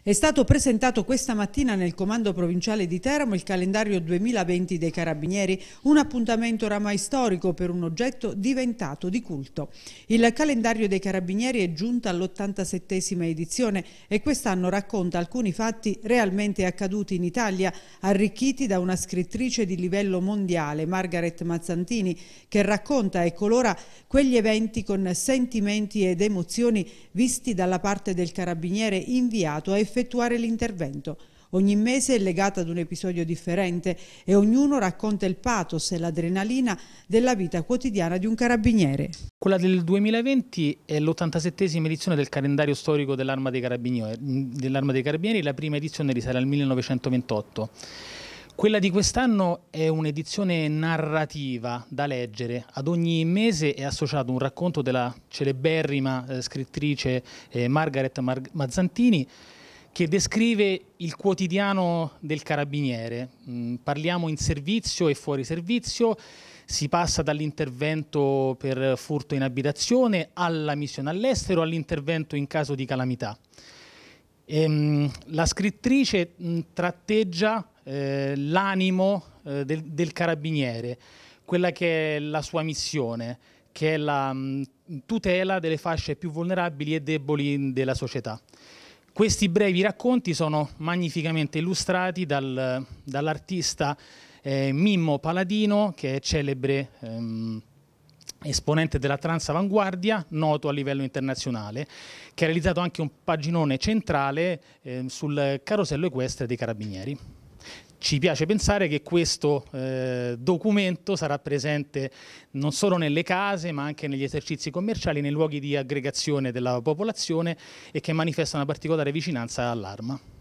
È stato presentato questa mattina nel Comando Provinciale di Teramo il calendario 2020 dei Carabinieri, un appuntamento oramai storico per un oggetto diventato di culto. Il calendario dei Carabinieri è giunto all'87esima edizione e quest'anno racconta alcuni fatti realmente accaduti in Italia, arricchiti da una scrittrice di livello mondiale, Margaret Mazzantini, che racconta e colora quegli eventi con sentimenti ed emozioni visti dalla parte del Carabiniere inviato a effettuare effettuare l'intervento. Ogni mese è legata ad un episodio differente e ognuno racconta il pathos e l'adrenalina della vita quotidiana di un carabiniere. Quella del 2020 è l'87esima edizione del calendario storico dell'Arma dei, dell dei Carabinieri, la prima edizione risale al 1928. Quella di quest'anno è un'edizione narrativa da leggere. Ad ogni mese è associato un racconto della celeberrima eh, scrittrice eh, Margaret Mar Mazzantini che descrive il quotidiano del carabiniere. Mm, parliamo in servizio e fuori servizio, si passa dall'intervento per furto in abitazione alla missione all'estero, all'intervento in caso di calamità. Ehm, la scrittrice mm, tratteggia eh, l'animo eh, del, carabiniere, quella che è la sua missione, che è la mm, tutela delle fasce più vulnerabili e deboli della società. Questi brevi racconti sono magnificamente illustrati dal, dall'artista eh, Mimmo Paladino, che è celebre ehm, esponente della trans avanguardia, noto a livello internazionale, che ha realizzato anche un paginone centrale eh, sul carosello equestre dei carabinieri ci piace pensare che questo eh, documento sarà presente non solo nelle case ma anche negli esercizi commerciali, nei luoghi di aggregazione della popolazione e che manifesta una particolare vicinanza all'arma.